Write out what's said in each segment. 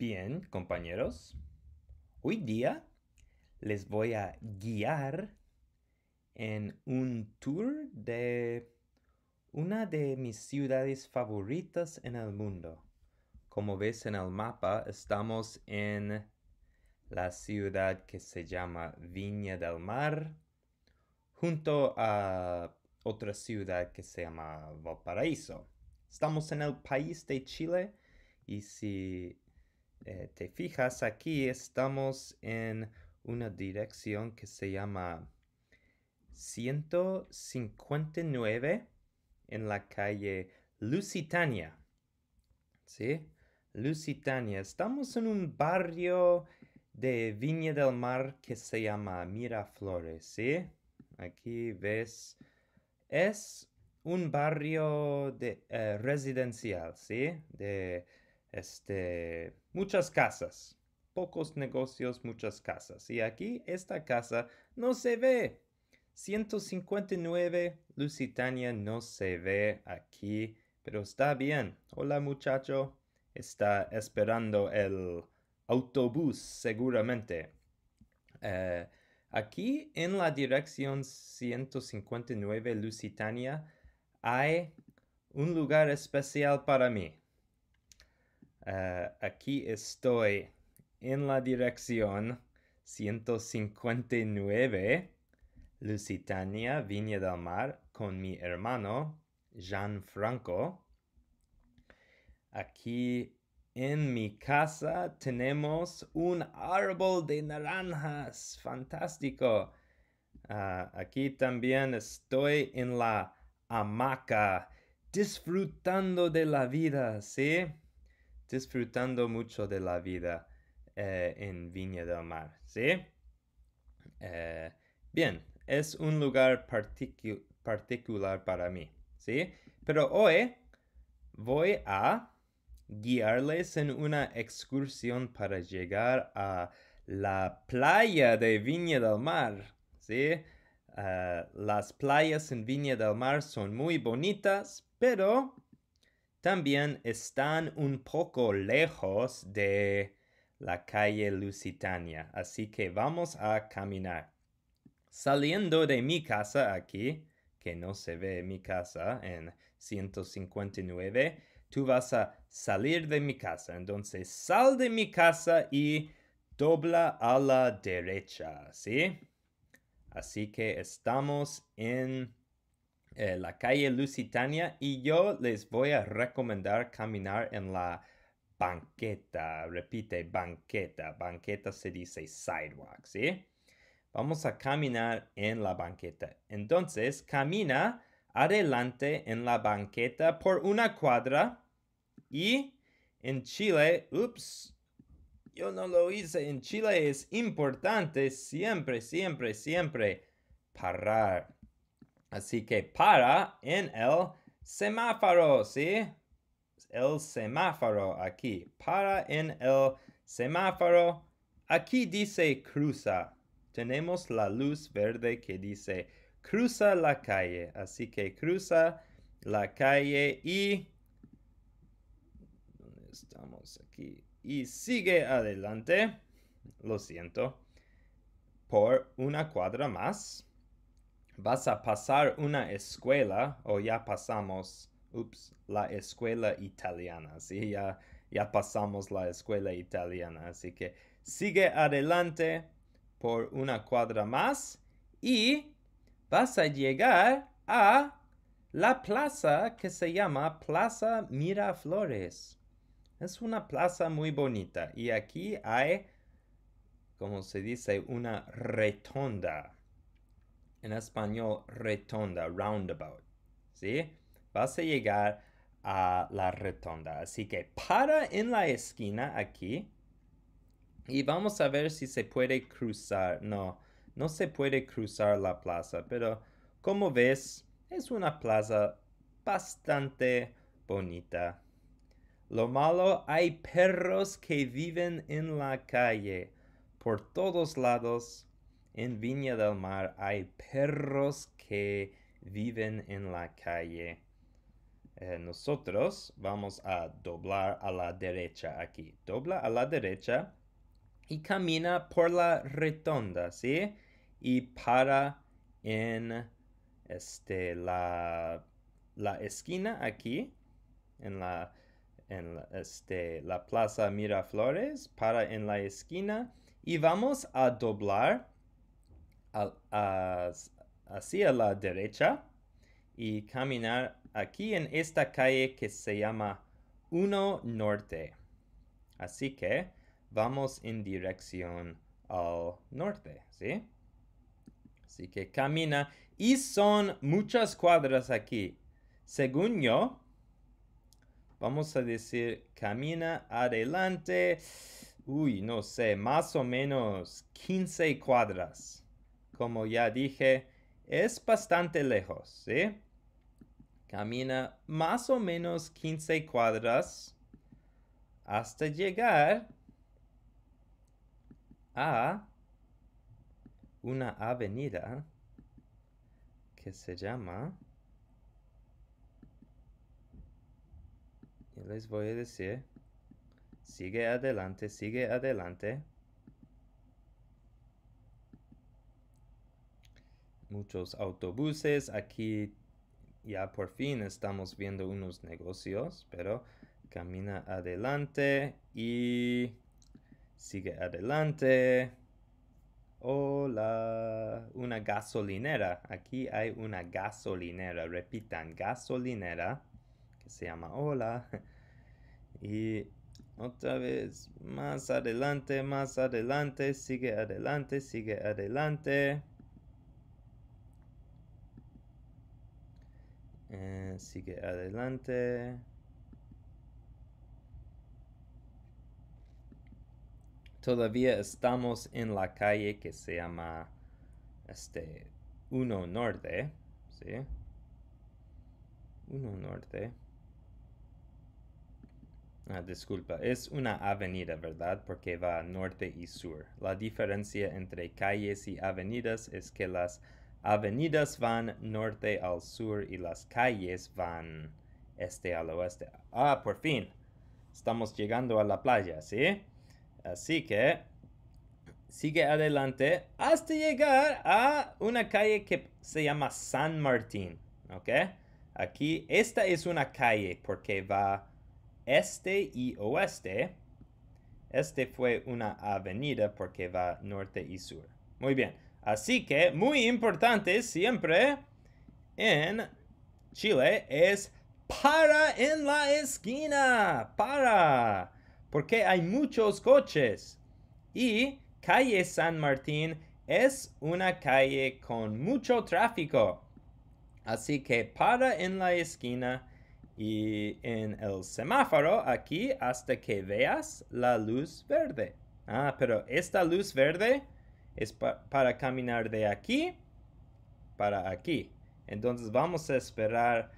Bien, compañeros, hoy día les voy a guiar en un tour de una de mis ciudades favoritas en el mundo. Como ves en el mapa, estamos en la ciudad que se llama Viña del Mar, junto a otra ciudad que se llama Valparaíso. Estamos en el país de Chile y si eh, te fijas aquí estamos en una dirección que se llama 159 en la calle Lusitania. ¿Sí? Lusitania. Estamos en un barrio de Viña del Mar que se llama Miraflores, ¿sí? Aquí ves, es un barrio de, eh, residencial, ¿sí? De este, Muchas casas, pocos negocios, muchas casas. Y aquí esta casa no se ve. 159 Lusitania no se ve aquí, pero está bien. Hola muchacho, está esperando el autobús seguramente. Eh, aquí en la dirección 159 Lusitania hay un lugar especial para mí. Ah, aquí estoy en la dirección 159 Lusitania, Viña del Mar, con mi hermano Gianfranco. Aquí en mi casa tenemos un árbol de naranjas, fantástico. Ah, aquí también estoy en la hamaca, disfrutando de la vida, ¿sí? disfrutando mucho de la vida eh, en Viña del Mar, ¿sí? Eh, bien, es un lugar particular para mí, ¿sí? Pero hoy voy a guiarles en una excursión para llegar a la playa de Viña del Mar, ¿sí? Eh, las playas en Viña del Mar son muy bonitas, pero también están un poco lejos de la calle Lusitania, así que vamos a caminar. Saliendo de mi casa aquí, que no se ve mi casa en 159, tú vas a salir de mi casa. Entonces sal de mi casa y dobla a la derecha, ¿sí? Así que estamos en eh, la calle Lusitania y yo les voy a recomendar caminar en la banqueta. Repite, banqueta. Banqueta se dice sidewalk, ¿sí? Vamos a caminar en la banqueta. Entonces, camina adelante en la banqueta por una cuadra y en Chile, ups, yo no lo hice. En Chile es importante siempre, siempre, siempre parar Así que para en el semáforo, ¿sí? El semáforo aquí. Para en el semáforo. Aquí dice cruza. Tenemos la luz verde que dice cruza la calle. Así que cruza la calle y... ¿Dónde estamos aquí? Y sigue adelante. Lo siento. Por una cuadra más vas a pasar una escuela, o ya pasamos, la escuela italiana, ¿sí? Ya, ya pasamos la escuela italiana, así que sigue adelante por una cuadra más y vas a llegar a la plaza que se llama Plaza Miraflores. Es una plaza muy bonita y aquí hay, como se dice, una retonda en español retonda, roundabout. ¿Sí? Vas a llegar a la retonda. Así que para en la esquina aquí. Y vamos a ver si se puede cruzar. No, no se puede cruzar la plaza. Pero como ves, es una plaza bastante bonita. Lo malo, hay perros que viven en la calle. Por todos lados en Viña del Mar hay perros que viven en la calle. Eh, nosotros vamos a doblar a la derecha aquí. Dobla a la derecha y camina por la retonda, ¿sí? Y para en este, la, esquina aquí, en la, este, la plaza Miraflores, para en la esquina y vamos a doblar a, hacia la derecha y caminar aquí en esta calle que se llama 1 Norte. Así que vamos en dirección al norte, ¿sí? Así que camina y son muchas cuadras aquí. Según yo, vamos a decir camina adelante, uy, no sé, más o menos 15 cuadras como ya dije, es bastante lejos, ¿sí? Camina más o menos 15 cuadras hasta llegar a una avenida que se llama... Y les voy a decir, sigue adelante, sigue adelante. muchos autobuses. Aquí ya por fin estamos viendo unos negocios, pero camina adelante y sigue adelante. Hola, una gasolinera. Aquí hay una gasolinera. Repitan, gasolinera, que se llama Hola. Y otra vez, más adelante, más adelante, sigue adelante, sigue adelante. Eh, sigue adelante. Todavía estamos en la calle que se llama este 1 Norte, ¿sí? 1 Norte. Ah, disculpa, es una avenida, ¿verdad? Porque va norte y sur. La diferencia entre calles y avenidas es que las avenidas van norte al sur y las calles van este al oeste. Ah, por fin. Estamos llegando a la playa, ¿sí? Así que sigue adelante hasta llegar a una calle que se llama San Martín, ¿ok? Aquí, esta es una calle porque va este y oeste. Este fue una avenida porque va norte y sur. Muy bien, Así que muy importante siempre en Chile es para en la esquina. Para. Porque hay muchos coches. Y calle San Martín es una calle con mucho tráfico. Así que para en la esquina y en el semáforo aquí hasta que veas la luz verde. Ah, pero esta luz verde es para caminar de aquí para aquí. Entonces vamos a esperar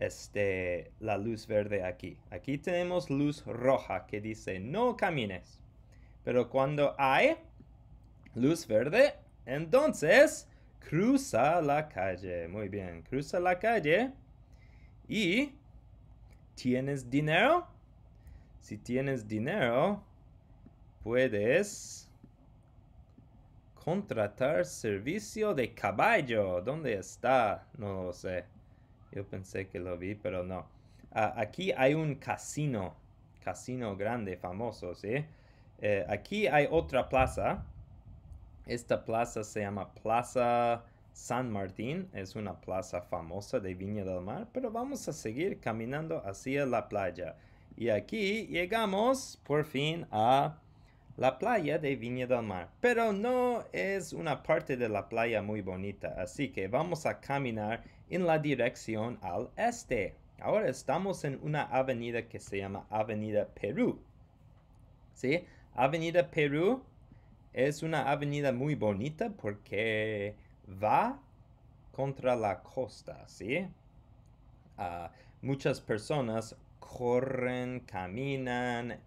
este, la luz verde aquí. Aquí tenemos luz roja que dice no camines. Pero cuando hay luz verde, entonces cruza la calle. Muy bien, cruza la calle. Y ¿tienes dinero? Si tienes dinero, puedes Contratar servicio de caballo. ¿Dónde está? No lo sé. Yo pensé que lo vi, pero no. Ah, aquí hay un casino. Casino grande, famoso, ¿sí? Eh, aquí hay otra plaza. Esta plaza se llama Plaza San Martín. Es una plaza famosa de Viña del Mar, pero vamos a seguir caminando hacia la playa. Y aquí llegamos por fin a la playa de Viña del Mar, pero no es una parte de la playa muy bonita, así que vamos a caminar en la dirección al este. Ahora estamos en una avenida que se llama Avenida Perú. ¿Sí? Avenida Perú es una avenida muy bonita porque va contra la costa, ¿sí? Ah, muchas personas corren, caminan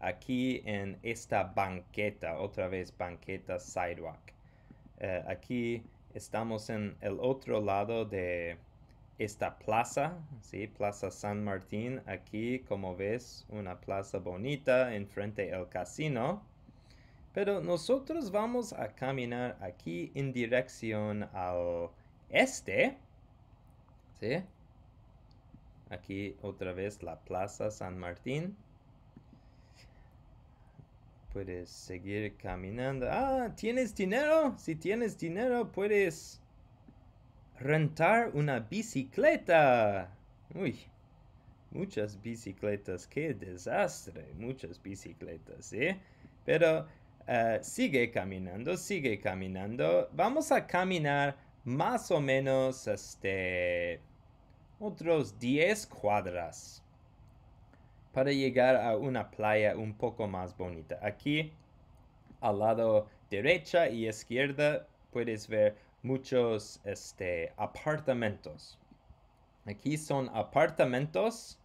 aquí en esta banqueta, otra vez banqueta sidewalk. Eh, aquí estamos en el otro lado de esta plaza, ¿sí? Plaza San Martín. Aquí, como ves, una plaza bonita enfrente el casino. Pero nosotros vamos a caminar aquí en dirección al este. ¿Sí? Aquí otra vez la Plaza San Martín. Puedes seguir caminando. Ah, ¿tienes dinero? Si tienes dinero, puedes rentar una bicicleta. Uy, muchas bicicletas. Qué desastre. Muchas bicicletas, ¿eh? Pero sigue caminando, sigue caminando. Vamos a caminar más o menos este... Otros 10 cuadras para llegar a una playa un poco más bonita. Aquí al lado derecha y izquierda puedes ver muchos este, apartamentos. Aquí son apartamentos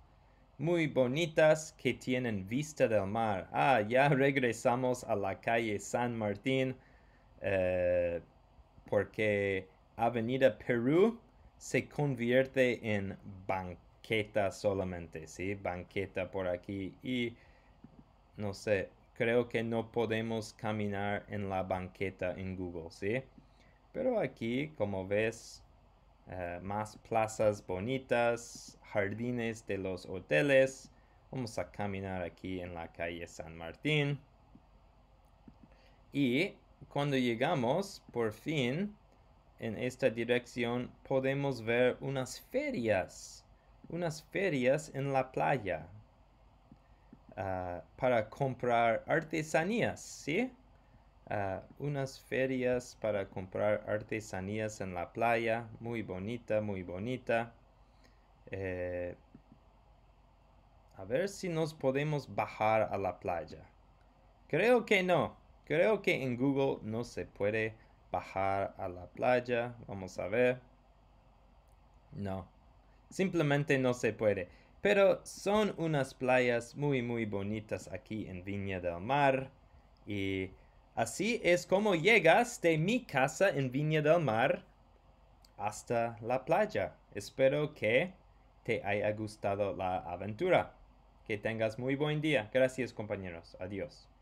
muy bonitas que tienen vista del mar. Ah, ya regresamos a la calle San Martín eh, porque Avenida Perú se convierte en Banco solamente, ¿sí? Banqueta por aquí y no sé, creo que no podemos caminar en la banqueta en Google, ¿sí? Pero aquí, como ves, eh, más plazas bonitas, jardines de los hoteles. Vamos a caminar aquí en la calle San Martín. Y cuando llegamos, por fin, en esta dirección podemos ver unas ferias unas ferias en la playa ah, para comprar artesanías, ¿sí? Ah, unas ferias para comprar artesanías en la playa, muy bonita, muy bonita. Eh, a ver si nos podemos bajar a la playa. Creo que no. Creo que en Google no se puede bajar a la playa. Vamos a ver. No. Simplemente no se puede. Pero son unas playas muy muy bonitas aquí en Viña del Mar. Y así es como llegas de mi casa en Viña del Mar hasta la playa. Espero que te haya gustado la aventura. Que tengas muy buen día. Gracias compañeros. Adiós.